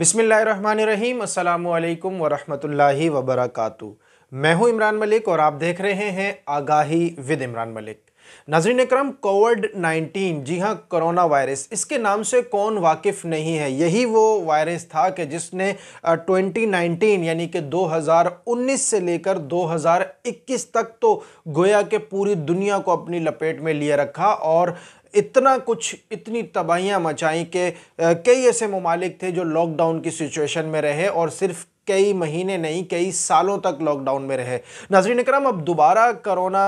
बिसमीम् अल्लाम वरहमतुल्लाहि वबरकू मैं हूं इमरान मलिक और आप देख रहे हैं आगाही विद इमरान मलिक नजरिन करम कोविड 19 जी हाँ करोना वायरस इसके नाम से कौन वाकिफ़ नहीं है यही वो वायरस था कि जिसने 2019 यानी कि 2019 से लेकर 2021 तक तो गोया के पूरी दुनिया को अपनी लपेट में लिए रखा और इतना कुछ इतनी तबाहियाँ मचाई कि कई ऐसे ममालिक थे जो लॉकडाउन की सिचुएशन में रहे और सिर्फ कई महीने नहीं कई सालों तक लॉकडाउन में रहे नाजरीन करम अब दोबारा करोना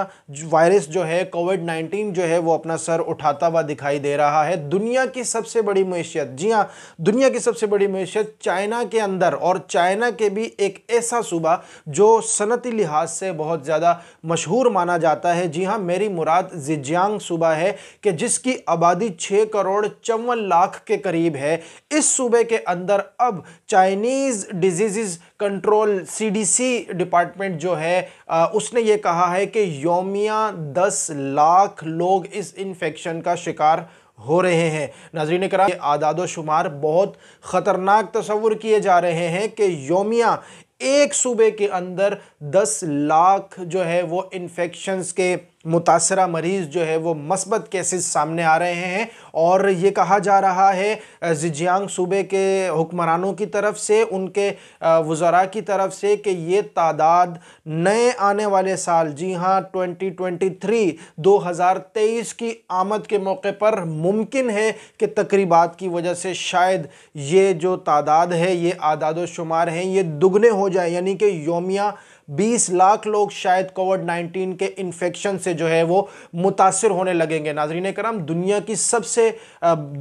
वायरस जो है कोविड 19 जो है वो अपना सर उठाता हुआ दिखाई दे रहा है दुनिया की सबसे बड़ी मैशियत जी हाँ दुनिया की सबसे बड़ी मैशियत चाइना के अंदर और चाइना के भी एक ऐसा सूबा जो सनती लिहाज से बहुत ज़्यादा मशहूर माना जाता है जी हाँ मेरी मुराद जिज्यांग सूबा है कि जिसकी आबादी छः करोड़ चौवन लाख के करीब है इस सूबे के अंदर अब Chinese disease disease control CDC department जो है आ, उसने ये कहा है कि योमिया दस लाख लोग इस इन्फेक्शन का शिकार हो रहे हैं नाजरीन करा आदाद शुमार बहुत ख़तरनाक तस्वुर किए जा रहे हैं कि योमिया एक सूबे के अंदर 10 लाख जो है वो इन्फेक्शंस के मुतासर मरीज़ जो है वो मस्बत केसेस सामने आ रहे हैं और ये कहा जा रहा है जिजियांग सूबे के हुक्मरानों की तरफ से उनके वज़रा की तरफ से कि ये तादाद नए आने वाले साल जी हाँ 2023 2023 की आमद के मौके पर मुमकिन है कि तकरीबात की वजह से शायद ये जो तादाद है ये आदाद शुमार हैं ये दुगने हो जाए यानी कि योमिया 20 लाख लोग शायद कोविड 19 के इन्फेक्शन से जो है वो मुतासर होने लगेंगे नाजरीन कराम दुनिया की सबसे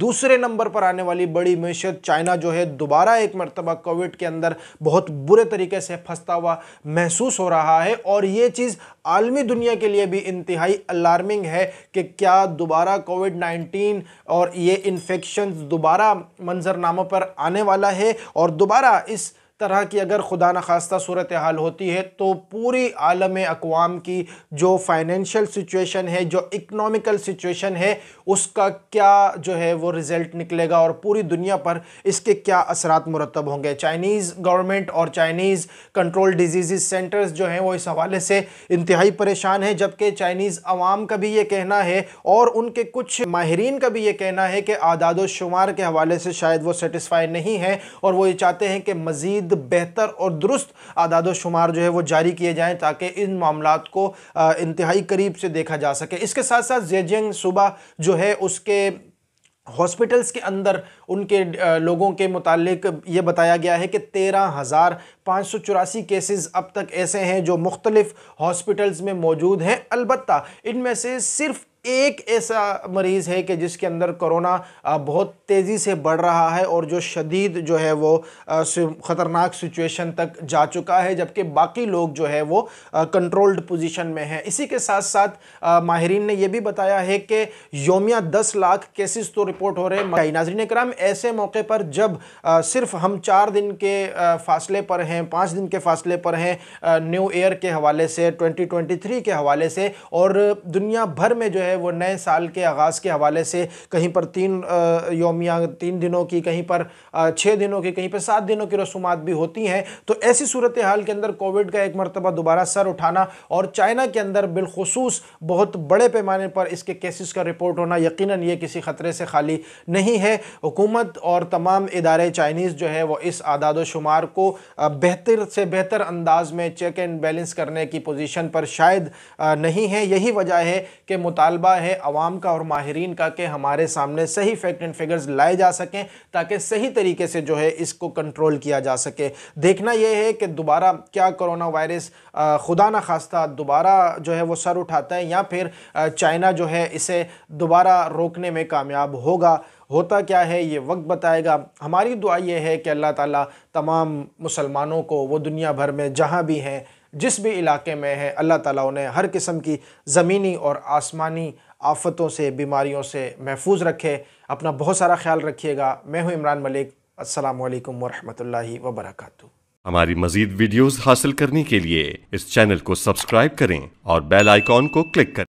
दूसरे नंबर पर आने वाली बड़ी मीशत चाइना जो है दोबारा एक मरतबा कोविड के अंदर बहुत बुरे तरीके से फंसता हुआ महसूस हो रहा है और ये चीज़ आलमी दुनिया के लिए भी इंतहाई अलार्मिंग है कि क्या दोबारा कोविड 19 और ये इन्फेक्शन दोबारा मंजरनामा पर आने वाला है और दोबारा इस तरह की अगर खुदा न खास्ता सूरत हाल होती है तो पूरी आलम अकवाम की जो फाइनेंशियल सिचुएशन है जो इकनॉमिकल सिचुएशन है उसका क्या जो है वो रिज़ल्ट निकलेगा और पूरी दुनिया पर इसके क्या असरा मुरतब होंगे चाइनीज़ गवर्नमेंट और चाइनीज़ कंट्रोल डिजीज़ सेंटर्स जो हैं वो इस हवाले से इंतहाई परेशान हैं जबकि चाइनीज़ आवाम का भी ये कहना है और उनके कुछ माहरीन का भी ये कहना है कि आदाद शुमार के हवाले से शायद वो सेटिसफाई नहीं है और वो ये चाहते हैं कि मज़ीद जल्द बेहतर और दुरुस्त आदाद शुमार जो है वो जारी किए जाएँ ताकि इन मामला को इंतहाई करीब से देखा जा सके इसके साथ साथ जेजेंग सूबा जो है उसके हॉस्पिटल्स के अंदर उनके लोगों के मुतालिक ये बताया गया है कि तेरह हज़ार पाँच सौ चौरासी केसेस अब तक ऐसे हैं जो मुख्तलिफ हॉस्पिटल्स में मौजूद हैं अलबत् इनमें से सिर्फ एक ऐसा मरीज़ है कि जिसके अंदर कोरोना बहुत तेज़ी से बढ़ रहा है और जो शदीद जो है वो ख़तरनाक सिचुएशन तक जा चुका है जबकि बाकी लोग जो है वो कंट्रोल्ड पोजीशन में हैं इसी के साथ साथ माहरीन ने यह भी बताया है कि योमिया दस लाख केसेस तो रिपोर्ट हो रहे हैं नाजरीन कराम ऐसे मौके पर जब सिर्फ हम चार दिन के फासले पर हैं पाँच दिन के फासले पर हैं न्यू ईयर के हवाले से ट्वेंटी के हवाले से और दुनिया भर में जो है है वो नए साल के आगाज़ के हवाले से कहीं पर तीन योमिया तीन दिनों की कहीं पर छः दिनों की कहीं पर सात दिनों की रसूमात भी होती हैं तो ऐसी सूरत हाल के अंदर कोविड का एक मरतबा दोबारा सर उठाना और चाइना के अंदर बिलखसूस बहुत बड़े पैमाने पर इसके केसेस का रिपोर्ट होना यकीन ये किसी ख़तरे से खाली नहीं है हुकूमत और तमाम इदारे चाइनीज़ जो है वो इस आदाद शुमार को बेहतर से बेहतर अंदाज में चेक एंड बैलेंस करने की पोजीशन पर शायद नहीं है यही वजह है कि मुताल मुतालबा है आवाम का और माहरीन का कि हमारे सामने सही फैक्ट एंड फिगर्स लाए जा सकें ताकि सही तरीके से जो है इसको कंट्रोल किया जा सके देखना यह है कि दोबारा क्या करोना वायरस खुदा ना खास्ता दोबारा जो है वो सर उठाता है या फिर चाइना जो है इसे दोबारा रोकने में कामयाब होगा होता क्या है ये वक्त बताएगा हमारी दुआ ये है कि अल्लाह ताला तमाम मुसलमानों को वो दुनिया भर में जहाँ भी हैं जिस भी इलाके में हैं अल्लाह ताला उन्हें हर किस्म की ज़मीनी और आसमानी आफतों से बीमारियों से महफूज रखे अपना बहुत सारा ख्याल रखिएगा मैं हूँ इमरान मलिक असलकम वरहमल वबरक हमारी मजीद वीडियोस हासिल करने के लिए इस चैनल को सब्सक्राइब करें और बेल आइकॉन को क्लिक करें